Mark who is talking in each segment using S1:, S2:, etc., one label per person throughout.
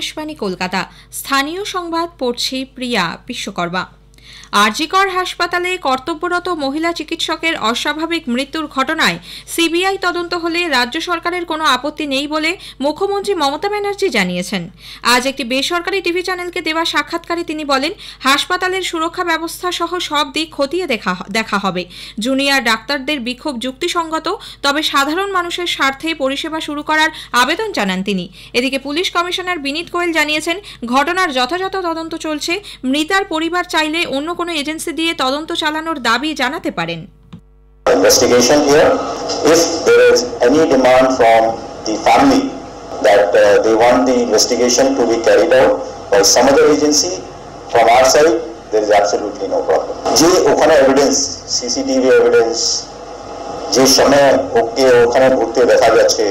S1: আকাশবাণী কলকাতা স্থানীয় সংবাদ পড়ছে প্রিয়া বিশ্বকর্মা আরজিকর হাসপাতালে কর্তব্যরত মহিলা চিকিৎসকের অস্বাভাবিক মৃত্যুর ঘটনায় সিবিআই তদন্ত হলে রাজ্য সরকারের কোনো আপত্তি নেই বলে মুখ্যমন্ত্রী মমতা ব্যানার্জি জানিয়েছেন আজ একটি বেসরকারি টিভি চ্যানেলকে দেওয়া সাক্ষাৎকারে তিনি বলেন হাসপাতালের সুরক্ষা ব্যবস্থা সহ সব দিক খতিয়ে দেখা দেখা হবে জুনিয়র ডাক্তারদের বিক্ষোভ যুক্তিসঙ্গত তবে সাধারণ মানুষের স্বার্থে পরিষেবা শুরু করার আবেদন জানান তিনি এদিকে পুলিশ কমিশনার বিনীত গোয়েল জানিয়েছেন ঘটনার যথাযথ তদন্ত চলছে মৃতার পরিবার চাইলে অন্য কোনো এজেন্সি দিয়ে তদন্ত চালানোর দাবি জানাতে পারেন investigation here demand from the family that they want the investigation to be carried out agency from our side there is absolutely no problem যে ওখানে এভিডেন্স এভিডেন্স যে সময় ওকে ওখানে ঘুরতে দেখা যাচ্ছে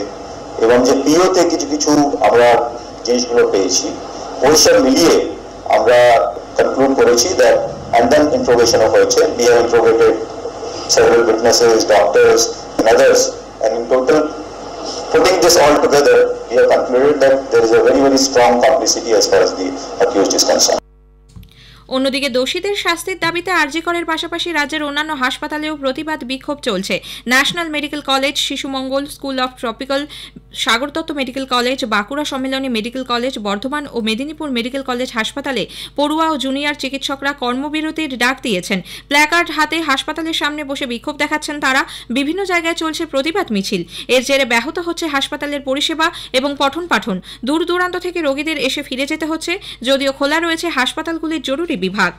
S1: এবং যে পিওতে কিছু কিছু আমরা জিনিসগুলো পেয়েছি ওই মিলিয়ে আমরা কনক্লুড করেছি that and then interrogation of HA. We have interrogated several witnesses, doctors, and others, and in total, putting this all together, we have concluded that there is a very, very strong complicity as far as the accused is concerned. অন্যদিকে দোষীদের শাস্তির দাবিতে আরজি আরজিকরের পাশাপাশি রাজ্যের অন্যান্য হাসপাতালেও প্রতিবাদ বিক্ষোভ চলছে national medical college Shishumangal school of tropical Sagar Dutta medical college Bankura Sammilani medical college Bardhaman ও মেদিনীপুর মেডিকেল কলেজ হাসপাতালে পড়ুয়া ও জুনিয়র চিকিৎসকরা কর্মবিরতির ডাক দিয়েছেন প্ল্যাকার্ড হাতে হাসপাতালের সামনে বসে বিক্ষোভ দেখাচ্ছেন তারা বিভিন্ন জায়গায় চলছে প্রতিবাদ মিছিল এর জেরে ব্যাহত হচ্ছে হাসপাতালের পরিষেবা এবং পঠন পাঠন দূর দূরান্ত থেকে রোগীদের এসে ফিরে যেতে হচ্ছে যদিও খোলা রয়েছে হাসপাতালগুলির জরুরি বিভাগ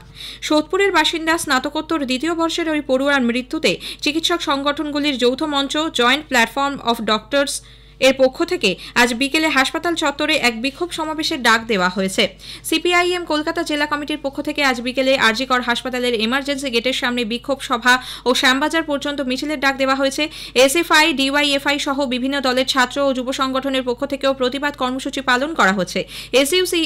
S1: সোদপুরের বাসিন্দা স্নাতকোত্তর দ্বিতীয় বর্ষের ওই পড়ুয়ার মৃত্যুতে চিকিৎসক সংগঠনগুলির যৌথ মঞ্চ জয়েন্ট প্ল্যাটফর্ম অফ ডক্টরস এর পক্ষ থেকে আজ বিকেলে হাসপাতাল চত্বরে এক বিক্ষোভ সমাবেশের ডাক দেওয়া হয়েছে সিপিআইএম কলকাতা জেলা কমিটির পক্ষ থেকে আজ বিকেলে আরজিকর হাসপাতালের এমার্জেন্সি গেটের সামনে বিক্ষোভ সভা ও শ্যামবাজার পর্যন্ত মিছিলের ডাক দেওয়া হয়েছে এসএফআই ডিওয়াইএফআই সহ বিভিন্ন দলের ছাত্র ও যুব সংগঠনের পক্ষ থেকেও প্রতিবাদ কর্মসূচি পালন করা হচ্ছে এসইউসি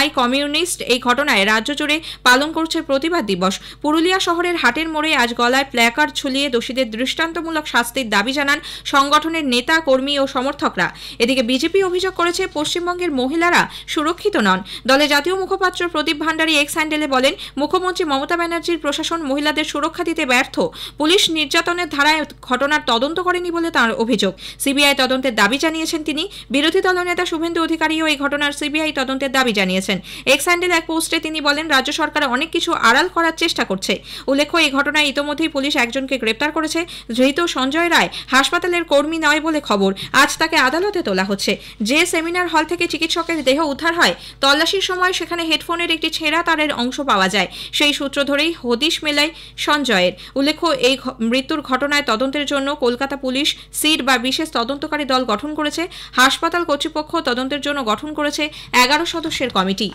S1: আই কমিউনিস্ট এই ঘটনায় রাজ্য জুড়ে পালন করছে প্রতিবাদ দিবস পুরুলিয়া শহরের হাটের মোড়ে আজ গলায় প্ল্যাকার্ড ঝুলিয়ে দোষীদের দৃষ্টান্তমূলক শাস্তির দাবি জানান সংগঠনের নেতা কর্মী ও সমর্থকরা এদিকে বিজেপি অভিযোগ করেছে পশ্চিমবঙ্গের মহিলারা সুরক্ষিত নন দলে জাতীয় মুখপাত্র প্রদীপ ভান্ডারী এক্স হ্যান্ডেলে বলেন মুখ্যমন্ত্রী মমতা ব্যানার্জির প্রশাসন মহিলাদের সুরক্ষা দিতে ব্যর্থ পুলিশ নির্যাতনের ধারায় ঘটনার তদন্ত করেনি বলে তার অভিযোগ সিবিআই তদন্তের দাবি জানিয়েছেন তিনি বিরোধী দলনেতা শুভেন্দু অধিকারীও এই ঘটনার সিবিআই তদন্তের দাবি জানিয়েছেন জানিয়েছেন এক্স হ্যান্ডেল এক পোস্টে তিনি বলেন রাজ্য সরকার অনেক কিছু আড়াল করার চেষ্টা করছে উল্লেখ্য এই ঘটনায় ইতিমধ্যেই পুলিশ একজনকে গ্রেপ্তার করেছে ধৃত সঞ্জয় রায় হাসপাতালের কর্মী নয় বলে খবর আজ তাকে আদালতে তোলা হচ্ছে যে সেমিনার হল থেকে চিকিৎসকের দেহ উদ্ধার হয় তল্লাশির সময় সেখানে হেডফোনের একটি ছেঁড়া তারের অংশ পাওয়া যায় সেই সূত্র ধরেই হদিশ মেলায় সঞ্জয়ের উল্লেখ্য এই মৃত্যুর ঘটনায় তদন্তের জন্য কলকাতা পুলিশ সিড বা বিশেষ তদন্তকারী দল গঠন করেছে হাসপাতাল কর্তৃপক্ষ তদন্তের জন্য গঠন করেছে এগারো সদস্যের কমিটি কমিটি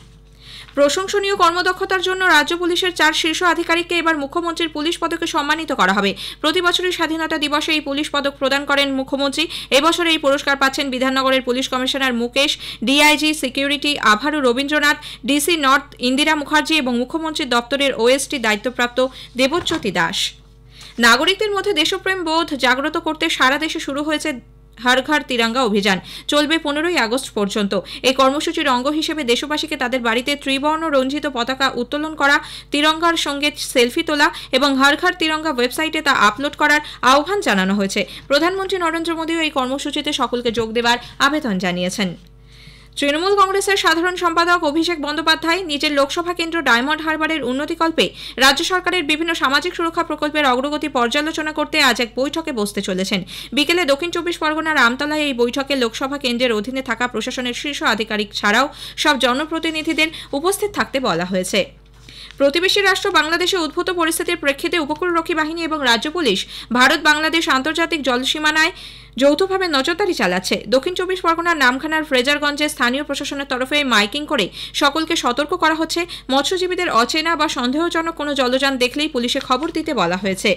S1: প্রশংসনীয় কর্মদক্ষতার জন্য রাজ্য পুলিশের চার শীর্ষ আধিকারিককে এবার মুখ্যমন্ত্রীর পুলিশ পদকে সম্মানিত করা হবে প্রতি বছরই স্বাধীনতা দিবসে এই পুলিশ পদক প্রদান করেন মুখ্যমন্ত্রী এবছর এই পুরস্কার পাচ্ছেন বিধাননগরের police commissioner Mukesh DIG security আভারু রবীন্দ্রনাথ ডিসি নর্থ ইন্দিরা মুখার্জি এবং মুখ্যমন্ত্রীর দপ্তরের ওএসটি দায়িত্বপ্রাপ্ত দেবজ্যোতি দাস নাগরিকদের মধ্যে দেশপ্রেম বোধ জাগ্রত করতে সারা দেশে শুরু হয়েছে হর ঘর তিরঙ্গা অভিযান চলবে পনেরোই আগস্ট পর্যন্ত এই কর্মসূচির অঙ্গ হিসেবে দেশবাসীকে তাদের বাড়িতে ত্রিবর্ণ রঞ্জিত পতাকা উত্তোলন করা তিরঙ্গার সঙ্গে সেলফি তোলা এবং হার ঘর তিরঙ্গা ওয়েবসাইটে তা আপলোড করার আহ্বান জানানো হয়েছে প্রধানমন্ত্রী নরেন্দ্র মোদীও এই কর্মসূচিতে সকলকে যোগ দেবার আবেদন জানিয়েছেন তৃণমূল কংগ্রেসের সাধারণ সম্পাদক অভিষেক বন্দ্যোপাধ্যায় নিজের লোকসভা কেন্দ্র ডায়মন্ড হারবারের উন্নতিকল্পে রাজ্য সরকারের বিভিন্ন সামাজিক সুরক্ষা প্রকল্পের অগ্রগতি পর্যালোচনা করতে আজ এক বৈঠকে বসতে চলেছেন বিকেলে দক্ষিণ চব্বিশ পরগনার আমতলায় এই বৈঠকে লোকসভা কেন্দ্রের অধীনে থাকা প্রশাসনের শীর্ষ আধিকারিক ছাড়াও সব জনপ্রতিনিধিদের উপস্থিত থাকতে বলা হয়েছে প্রতিবেশী রাষ্ট্র বাংলাদেশে উদ্ভূত পরিস্থিতির প্রেক্ষিতে উপকূলরক্ষী বাহিনী এবং রাজ্য পুলিশ ভারত বাংলাদেশ আন্তর্জাতিক জলসীমানায় যৌথভাবে নজরদারি চালাচ্ছে দক্ষিণ চব্বিশ পরগনার নামখানার ফ্রেজারগঞ্জে স্থানীয় প্রশাসনের তরফে মাইকিং করে সকলকে সতর্ক করা হচ্ছে মৎস্যজীবীদের অচেনা বা সন্দেহজনক কোনো জলযান দেখলেই পুলিশে খবর দিতে বলা হয়েছে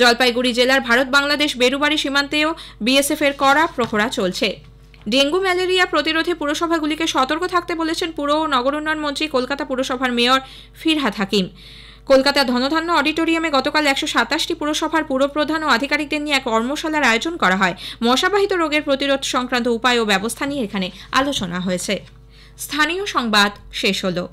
S1: জলপাইগুড়ি জেলার ভারত বাংলাদেশ বেরুবাড়ি সীমান্তেও বিএসএফ এর কড়া প্রহরা চলছে ডেঙ্গু ম্যালেরিয়া প্রতিরোধে পুরসভাগুলিকে সতর্ক থাকতে বলেছেন পুর ও নগর উন্নয়ন মন্ত্রী কলকাতা পুরসভার মেয়র ফিরহাদ হাকিম কলকাতা ধনধান্য অডিটোরিয়ামে গতকাল একশো সাতাশটি পুরসভার পুরপ্রধান ও আধিকারিকদের নিয়ে এক কর্মশালার আয়োজন করা হয় মশাবাহিত রোগের প্রতিরোধ সংক্রান্ত উপায় ও ব্যবস্থা নিয়ে এখানে আলোচনা হয়েছে স্থানীয় সংবাদ শেষ হলো